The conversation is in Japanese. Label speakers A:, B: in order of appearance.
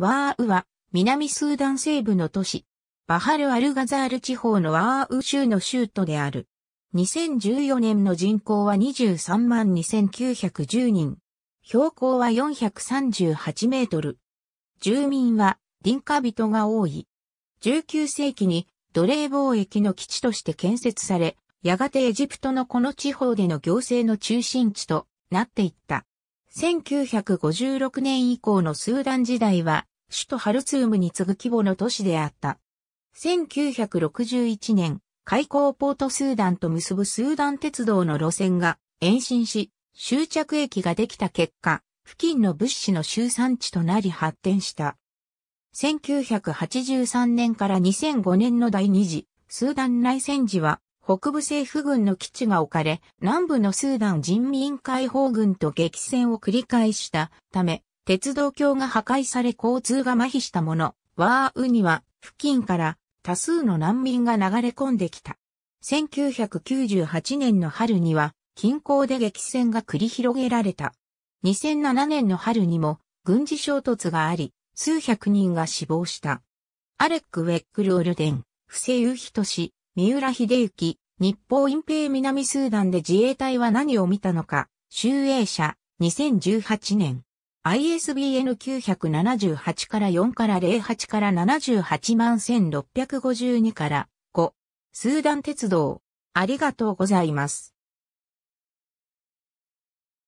A: ワーウは、南スーダン西部の都市、バハル・アルガザール地方のワー
B: ウ州の州都である。2014年の人口は23万2910人。標高は438メートル。住民は、ディンカ人が多い。19世紀に奴隷貿易の基地として建設され、やがてエジプトのこの地方での行政の中心地となっていった。1956年以降のスーダン時代は、首都ハルツームに次ぐ規模の都市であった。1961年、開港ポートスーダンと結ぶスーダン鉄道の路線が延伸し、終着駅ができた結果、付近の物資の集散地となり発展した。1983年から2005年の第2次スーダン内戦時は北部政府軍の基地が置かれ、南部のスーダン人民解放軍と激戦を繰り返したため、鉄道橋が破壊され交通が麻痺したもの、ワーウには付近から多数の難民が流れ込んできた。1998年の春には近郊で激戦が繰り広げられた。2007年の春にも軍事衝突があり、数百人が死亡した。アレック・ウェックル・オルデン、フセユヒト氏、三浦秀幸、日報隠蔽南スーダンで自衛隊は何を見たのか、集英社、2018年。ISBN 978から4から08から78万1652から5、スー
A: ダン鉄道。ありがとうございます。